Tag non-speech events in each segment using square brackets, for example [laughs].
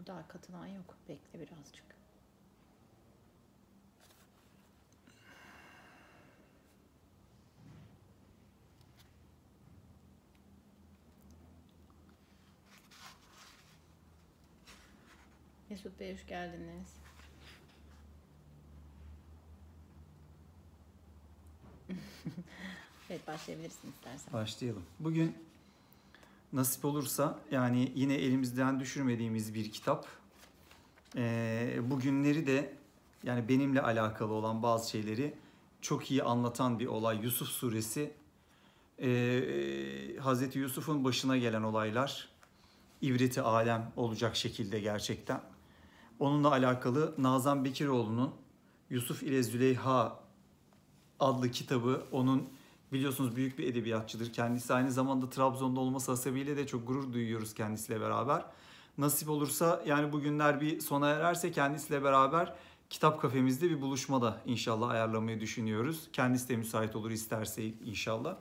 Dur daha katılan yok. Bekle birazcık. Mesut Bey hoş geldiniz. [laughs] evet başlayabilirsin istersen. Başlayalım. Bugün nasip olursa yani yine elimizden düşürmediğimiz bir kitap. E, bugünleri de yani benimle alakalı olan bazı şeyleri çok iyi anlatan bir olay Yusuf suresi. E, Hazreti Yusuf'un başına gelen olaylar ibreti alem olacak şekilde gerçekten. Onunla alakalı Nazan Bekiroğlu'nun Yusuf ile Züleyha adlı kitabı onun Biliyorsunuz büyük bir edebiyatçıdır. Kendisi aynı zamanda Trabzon'da olması hasebiyle de çok gurur duyuyoruz kendisiyle beraber. Nasip olursa yani bugünler bir sona ererse kendisiyle beraber kitap kafemizde bir buluşma da inşallah ayarlamayı düşünüyoruz. Kendisi de müsait olur isterse inşallah.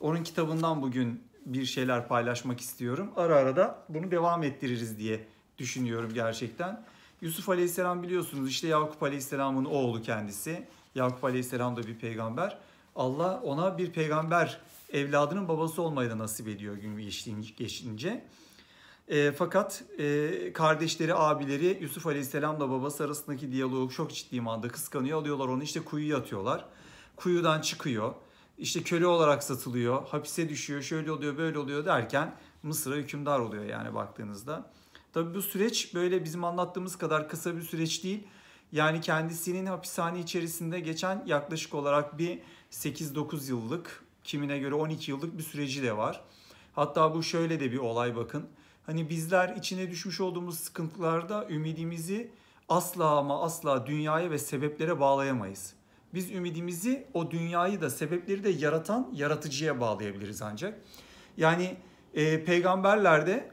Onun kitabından bugün bir şeyler paylaşmak istiyorum. Ara ara da bunu devam ettiririz diye düşünüyorum gerçekten. Yusuf Aleyhisselam biliyorsunuz işte Yakup Aleyhisselam'ın oğlu kendisi. Yakup Aleyhisselam da bir peygamber. Allah ona bir peygamber evladının babası olmayı da nasip ediyor gün geçince. E, fakat e, kardeşleri, abileri Yusuf Aleyhisselam'la babası arasındaki diyaloğu çok ciddi manada kıskanıyor. Alıyorlar onu işte kuyuya atıyorlar. Kuyudan çıkıyor. İşte köle olarak satılıyor. Hapise düşüyor. Şöyle oluyor, böyle oluyor derken Mısır'a hükümdar oluyor yani baktığınızda. Tabi bu süreç böyle bizim anlattığımız kadar kısa bir süreç değil. Yani kendisinin hapishane içerisinde geçen yaklaşık olarak bir 8-9 yıllık, kimine göre 12 yıllık bir süreci de var. Hatta bu şöyle de bir olay bakın. Hani bizler içine düşmüş olduğumuz sıkıntılarda ümidimizi asla ama asla dünyaya ve sebeplere bağlayamayız. Biz ümidimizi o dünyayı da sebepleri de yaratan yaratıcıya bağlayabiliriz ancak. Yani e, peygamberlerde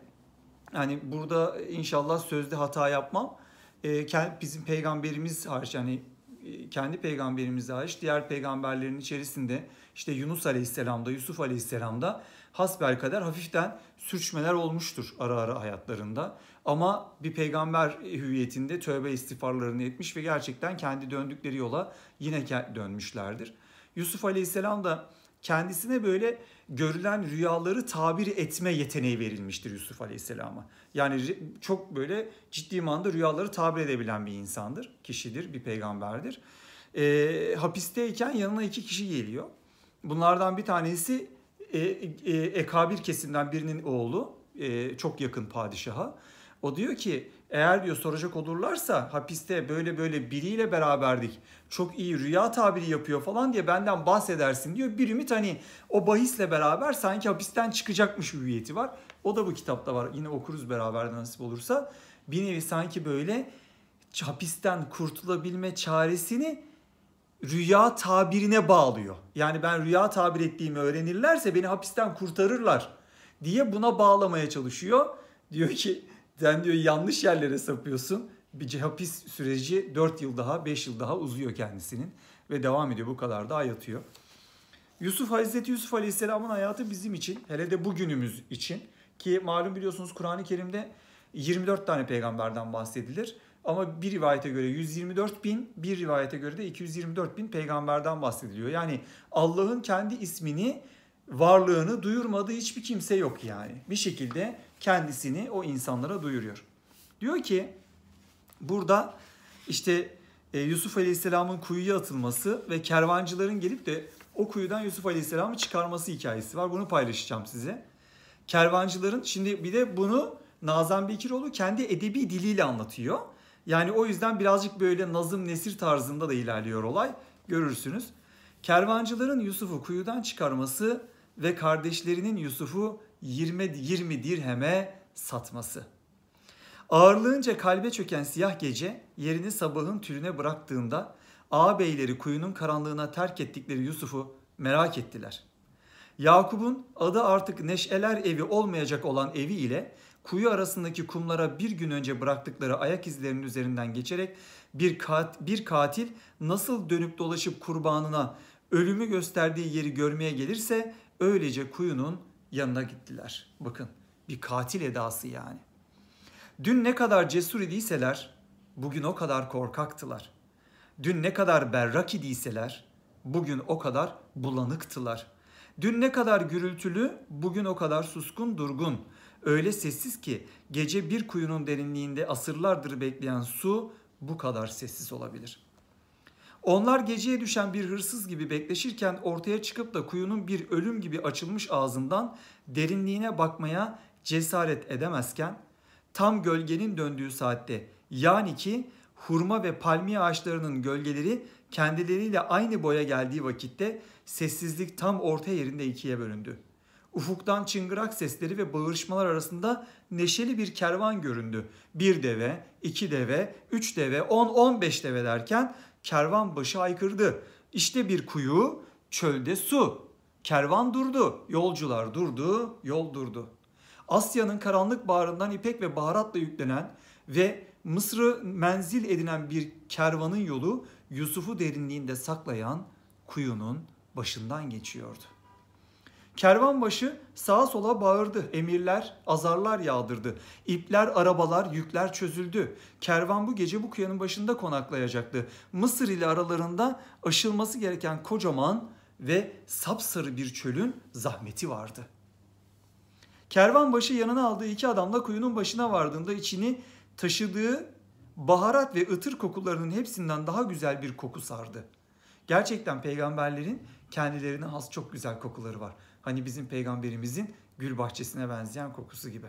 yani burada inşallah sözde hata yapmam. E, bizim peygamberimiz harç yani kendi peygamberimize hariç diğer peygamberlerin içerisinde işte Yunus Aleyhisselam'da, Yusuf Aleyhisselam'da hasbel kadar hafiften sürçmeler olmuştur ara ara hayatlarında. Ama bir peygamber hüviyetinde tövbe istifarlarını etmiş ve gerçekten kendi döndükleri yola yine dönmüşlerdir. Yusuf Aleyhisselam da kendisine böyle görülen rüyaları tabir etme yeteneği verilmiştir Yusuf Aleyhisselam'a. Yani çok böyle ciddi manada rüyaları tabir edebilen bir insandır, kişidir, bir peygamberdir. E, hapisteyken yanına iki kişi geliyor. Bunlardan bir tanesi e, e, e, Ekabir kesimden birinin oğlu, e, çok yakın padişaha. O diyor ki eğer diyor soracak olurlarsa hapiste böyle böyle biriyle beraberdik. Çok iyi rüya tabiri yapıyor falan diye benden bahsedersin diyor. Bir ümit hani o bahisle beraber sanki hapisten çıkacakmış hüviyeti var. O da bu kitapta var. Yine okuruz beraber nasip olursa. Bir nevi sanki böyle hapisten kurtulabilme çaresini rüya tabirine bağlıyor. Yani ben rüya tabir ettiğimi öğrenirlerse beni hapisten kurtarırlar diye buna bağlamaya çalışıyor. Diyor ki sen diyor yanlış yerlere sapıyorsun. Bir hapis süreci 4 yıl daha 5 yıl daha uzuyor kendisinin ve devam ediyor bu kadar daha yatıyor. Yusuf Hazreti Yusuf Aleyhisselam'ın hayatı bizim için hele de bugünümüz için ki malum biliyorsunuz Kur'an-ı Kerim'de 24 tane peygamberden bahsedilir. Ama bir rivayete göre 124 bin, bir rivayete göre de 224 bin peygamberden bahsediliyor. Yani Allah'ın kendi ismini, varlığını duyurmadığı hiçbir kimse yok yani. Bir şekilde kendisini o insanlara duyuruyor. Diyor ki burada işte e, Yusuf Aleyhisselam'ın kuyuya atılması ve kervancıların gelip de o kuyudan Yusuf Aleyhisselam'ı çıkarması hikayesi var. Bunu paylaşacağım size. Kervancıların şimdi bir de bunu Nazan Bekiroğlu kendi edebi diliyle anlatıyor. Yani o yüzden birazcık böyle nazım nesir tarzında da ilerliyor olay. Görürsünüz. Kervancıların Yusuf'u kuyudan çıkarması ve kardeşlerinin Yusuf'u 20, 20 dirheme satması. Ağırlığınca kalbe çöken siyah gece yerini sabahın türüne bıraktığında ağabeyleri kuyunun karanlığına terk ettikleri Yusuf'u merak ettiler. Yakup'un adı artık neşeler evi olmayacak olan evi ile kuyu arasındaki kumlara bir gün önce bıraktıkları ayak izlerinin üzerinden geçerek bir, kat, bir katil nasıl dönüp dolaşıp kurbanına ölümü gösterdiği yeri görmeye gelirse öylece kuyunun yanına gittiler. Bakın bir katil edası yani. Dün ne kadar cesur idiyseler bugün o kadar korkaktılar. Dün ne kadar berrak idiyseler bugün o kadar bulanıktılar. Dün ne kadar gürültülü bugün o kadar suskun durgun. Öyle sessiz ki gece bir kuyunun derinliğinde asırlardır bekleyen su bu kadar sessiz olabilir.'' Onlar geceye düşen bir hırsız gibi bekleşirken ortaya çıkıp da kuyunun bir ölüm gibi açılmış ağzından derinliğine bakmaya cesaret edemezken tam gölgenin döndüğü saatte yani ki hurma ve palmiye ağaçlarının gölgeleri kendileriyle aynı boya geldiği vakitte sessizlik tam orta yerinde ikiye bölündü. Ufuktan çıngırak sesleri ve bağırışmalar arasında neşeli bir kervan göründü. Bir deve, iki deve, üç deve, on on beş deve derken Kervan başı aykırdı. İşte bir kuyu, çölde su. Kervan durdu, yolcular durdu, yol durdu. Asya'nın karanlık bağrından ipek ve baharatla yüklenen ve Mısır'ı menzil edinen bir kervanın yolu Yusuf'u derinliğinde saklayan kuyunun başından geçiyordu. Kervanbaşı sağa sola bağırdı, emirler, azarlar yağdırdı. İpler, arabalar, yükler çözüldü. Kervan bu gece bu kıyanın başında konaklayacaktı. Mısır ile aralarında aşılması gereken kocaman ve sapsarı bir çölün zahmeti vardı. Kervanbaşı yanına aldığı iki adamla kuyunun başına vardığında içini taşıdığı baharat ve ıtır kokularının hepsinden daha güzel bir koku sardı. Gerçekten peygamberlerin kendilerine has çok güzel kokuları var. Hani bizim peygamberimizin gül bahçesine benzeyen kokusu gibi.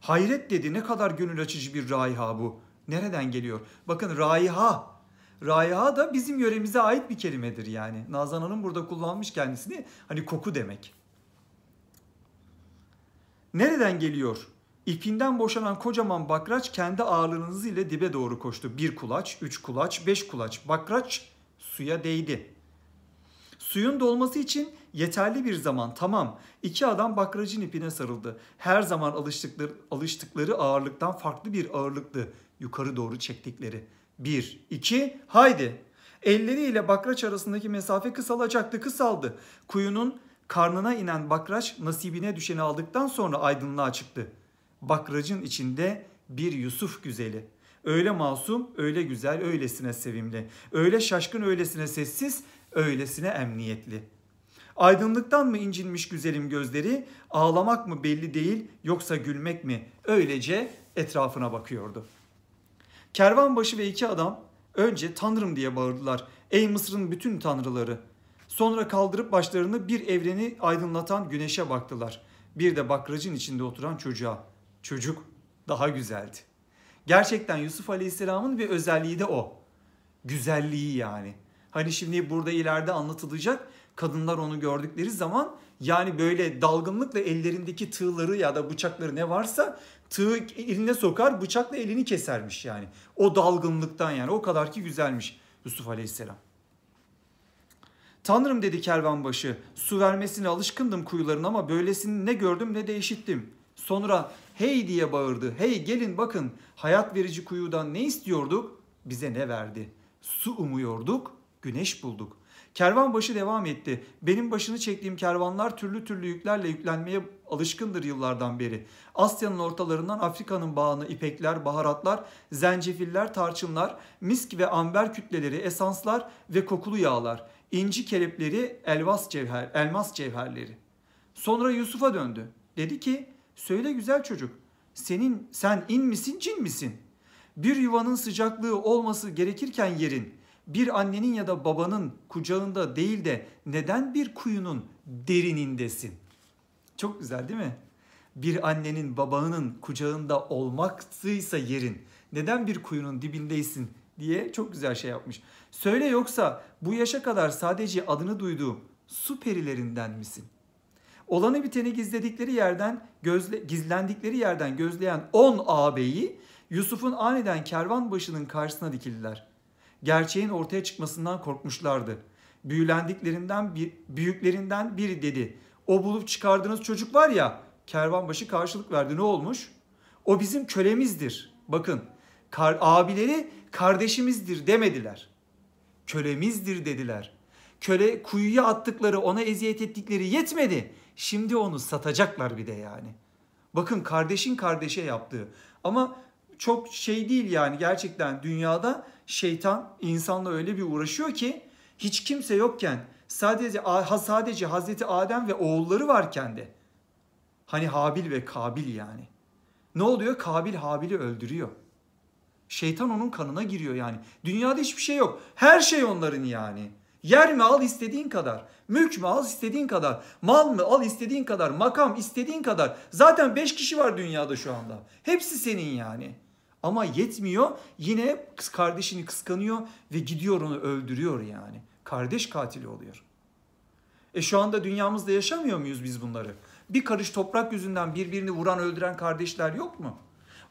Hayret dedi ne kadar gönül açıcı bir raiha bu. Nereden geliyor? Bakın raiha. Raiha da bizim yöremize ait bir kelimedir yani. Nazan Hanım burada kullanmış kendisini. Hani koku demek. Nereden geliyor? İpinden boşanan kocaman bakraç kendi ağırlığınız ile dibe doğru koştu. Bir kulaç, üç kulaç, beş kulaç. Bakraç suya değdi. Suyun dolması için yeterli bir zaman tamam. İki adam bakracın ipine sarıldı. Her zaman alıştıkları, alıştıkları ağırlıktan farklı bir ağırlıktı yukarı doğru çektikleri. Bir, iki, haydi. Elleriyle bakraç arasındaki mesafe kısalacaktı, kısaldı. Kuyunun karnına inen bakraç nasibine düşeni aldıktan sonra aydınlığa çıktı. Bakracın içinde bir Yusuf güzeli. Öyle masum, öyle güzel, öylesine sevimli. Öyle şaşkın, öylesine sessiz, öylesine emniyetli. Aydınlıktan mı incinmiş güzelim gözleri, ağlamak mı belli değil yoksa gülmek mi? Öylece etrafına bakıyordu. Kervanbaşı ve iki adam önce tanrım diye bağırdılar. Ey Mısır'ın bütün tanrıları. Sonra kaldırıp başlarını bir evreni aydınlatan güneşe baktılar. Bir de bakracın içinde oturan çocuğa. Çocuk daha güzeldi. Gerçekten Yusuf Aleyhisselam'ın bir özelliği de o. Güzelliği yani. Hani şimdi burada ileride anlatılacak kadınlar onu gördükleri zaman yani böyle dalgınlıkla ellerindeki tığları ya da bıçakları ne varsa tığı eline sokar bıçakla elini kesermiş yani. O dalgınlıktan yani o kadar ki güzelmiş Yusuf Aleyhisselam. Tanrım dedi kervanbaşı su vermesine alışkındım kuyuların ama böylesini ne gördüm ne de işittim. Sonra hey diye bağırdı. Hey gelin bakın hayat verici kuyudan ne istiyorduk bize ne verdi. Su umuyorduk güneş bulduk. Kervan başı devam etti. Benim başını çektiğim kervanlar türlü türlü yüklerle yüklenmeye alışkındır yıllardan beri. Asya'nın ortalarından Afrika'nın bağını ipekler, baharatlar, zencefiller, tarçınlar, misk ve amber kütleleri, esanslar ve kokulu yağlar, inci kelepleri, elmas cevher, elmas cevherleri. Sonra Yusuf'a döndü. Dedi ki: "Söyle güzel çocuk, senin sen in misin, cin misin? Bir yuvanın sıcaklığı olması gerekirken yerin bir annenin ya da babanın kucağında değil de neden bir kuyunun derinindesin? Çok güzel değil mi? Bir annenin babanın kucağında olmaksıysa yerin neden bir kuyunun dibindeysin diye çok güzel şey yapmış. Söyle yoksa bu yaşa kadar sadece adını duyduğum su perilerinden misin? Olanı biteni gizledikleri yerden, gözle, gizlendikleri yerden gözleyen 10 ağabeyi Yusuf'un aniden kervan başının karşısına dikildiler gerçeğin ortaya çıkmasından korkmuşlardı. Büyülendiklerinden bir, büyüklerinden biri dedi. O bulup çıkardığınız çocuk var ya kervanbaşı karşılık verdi ne olmuş? O bizim kölemizdir. Bakın kar, abileri kardeşimizdir demediler. Kölemizdir dediler. Köle kuyuya attıkları ona eziyet ettikleri yetmedi. Şimdi onu satacaklar bir de yani. Bakın kardeşin kardeşe yaptığı ama çok şey değil yani gerçekten dünyada şeytan insanla öyle bir uğraşıyor ki hiç kimse yokken sadece sadece Hazreti Adem ve oğulları varken de hani Habil ve Kabil yani. Ne oluyor? Kabil Habil'i öldürüyor. Şeytan onun kanına giriyor yani. Dünyada hiçbir şey yok. Her şey onların yani. Yer mi al istediğin kadar. Mülk mü al istediğin kadar. Mal mı al istediğin kadar. Makam istediğin kadar. Zaten beş kişi var dünyada şu anda. Hepsi senin yani. Ama yetmiyor. Yine kız kardeşini kıskanıyor ve gidiyor onu öldürüyor yani. Kardeş katili oluyor. E şu anda dünyamızda yaşamıyor muyuz biz bunları? Bir karış toprak yüzünden birbirini vuran öldüren kardeşler yok mu?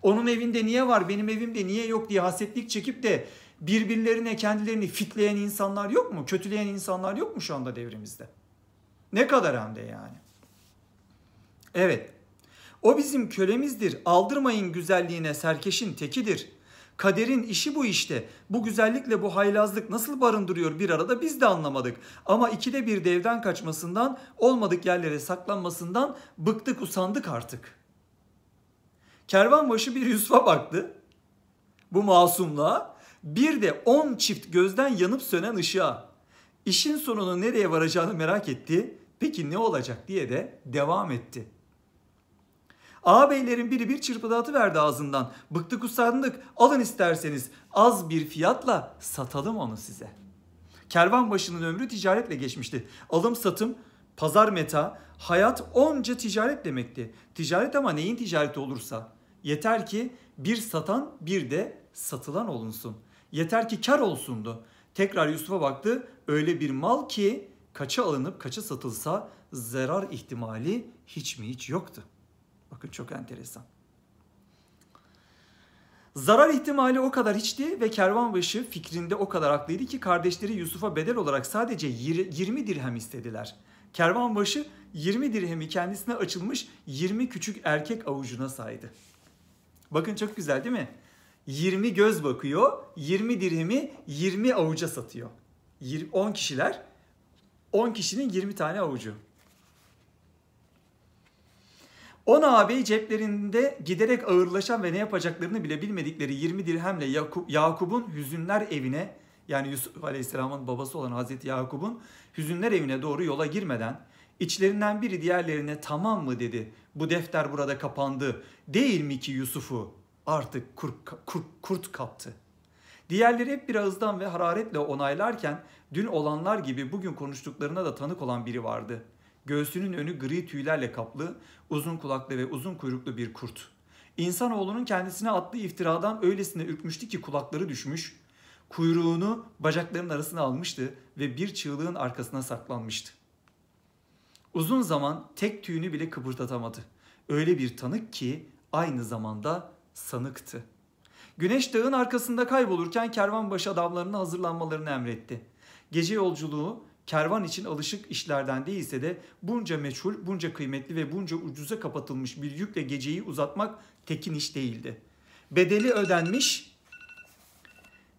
Onun evinde niye var benim evimde niye yok diye hasetlik çekip de birbirlerine kendilerini fitleyen insanlar yok mu? Kötüleyen insanlar yok mu şu anda devrimizde? Ne kadar hem de yani. Evet o bizim kölemizdir. Aldırmayın güzelliğine serkeşin tekidir. Kaderin işi bu işte. Bu güzellikle bu haylazlık nasıl barındırıyor bir arada biz de anlamadık. Ama ikide bir devden kaçmasından, olmadık yerlere saklanmasından bıktık usandık artık. Kervan başı bir Yusuf'a baktı. Bu masumluğa. Bir de on çift gözden yanıp sönen ışığa. İşin sonunu nereye varacağını merak etti. Peki ne olacak diye de devam etti. Ağabeylerin biri bir çırpıda verdi ağzından. Bıktık usandık alın isterseniz az bir fiyatla satalım onu size. Kervan başının ömrü ticaretle geçmişti. Alım satım pazar meta hayat onca ticaret demekti. Ticaret ama neyin ticareti olursa. Yeter ki bir satan bir de satılan olunsun. Yeter ki kar olsundu. Tekrar Yusuf'a baktı. Öyle bir mal ki kaça alınıp kaça satılsa zarar ihtimali hiç mi hiç yoktu. Bakın çok enteresan. Zarar ihtimali o kadar hiçti ve kervanbaşı fikrinde o kadar haklıydı ki kardeşleri Yusuf'a bedel olarak sadece 20 dirhem istediler. Kervanbaşı 20 dirhemi kendisine açılmış 20 küçük erkek avucuna saydı. Bakın çok güzel değil mi? 20 göz bakıyor, 20 dirhemi 20 avuca satıyor. 10 kişiler, 10 kişinin 20 tane avucu. 10 ağabey ceplerinde giderek ağırlaşan ve ne yapacaklarını bile bilmedikleri 20 dirhemle Yakub, Yakup'un hüzünler evine yani Yusuf Aleyhisselam'ın babası olan Hazreti Yakup'un hüzünler evine doğru yola girmeden içlerinden biri diğerlerine tamam mı dedi. Bu defter burada kapandı. Değil mi ki Yusuf'u artık kurt, kurt, kurt kaptı. Diğerleri hep bir ağızdan ve hararetle onaylarken dün olanlar gibi bugün konuştuklarına da tanık olan biri vardı.'' Göğsünün önü gri tüylerle kaplı, uzun kulaklı ve uzun kuyruklu bir kurt. İnsanoğlunun kendisine attığı iftiradan öylesine ürkmüştü ki kulakları düşmüş, kuyruğunu bacaklarının arasına almıştı ve bir çığlığın arkasına saklanmıştı. Uzun zaman tek tüyünü bile kıpırdatamadı. Öyle bir tanık ki aynı zamanda sanıktı. Güneş dağın arkasında kaybolurken kervan kervanbaşı adamlarına hazırlanmalarını emretti. Gece yolculuğu kervan için alışık işlerden değilse de bunca meçhul, bunca kıymetli ve bunca ucuza kapatılmış bir yükle geceyi uzatmak tekin iş değildi. Bedeli ödenmiş,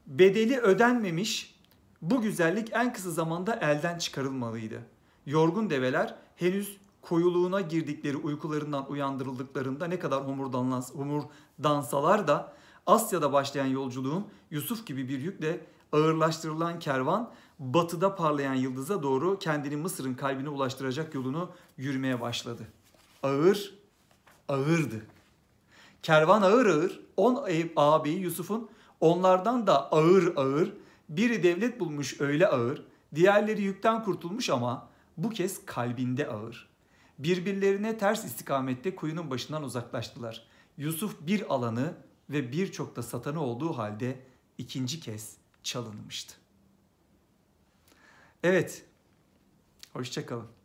bedeli ödenmemiş bu güzellik en kısa zamanda elden çıkarılmalıydı. Yorgun develer henüz koyuluğuna girdikleri uykularından uyandırıldıklarında ne kadar homurdansalar da Asya'da başlayan yolculuğun Yusuf gibi bir yükle ağırlaştırılan kervan batıda parlayan yıldıza doğru kendini Mısır'ın kalbine ulaştıracak yolunu yürümeye başladı. Ağır, ağırdı. Kervan ağır ağır 10 abi Yusuf'un onlardan da ağır ağır biri devlet bulmuş öyle ağır, diğerleri yükten kurtulmuş ama bu kez kalbinde ağır. Birbirlerine ters istikamette kuyunun başından uzaklaştılar. Yusuf bir alanı ve birçok da satanı olduğu halde ikinci kez çalınmıştı. Evet. Hoşçakalın.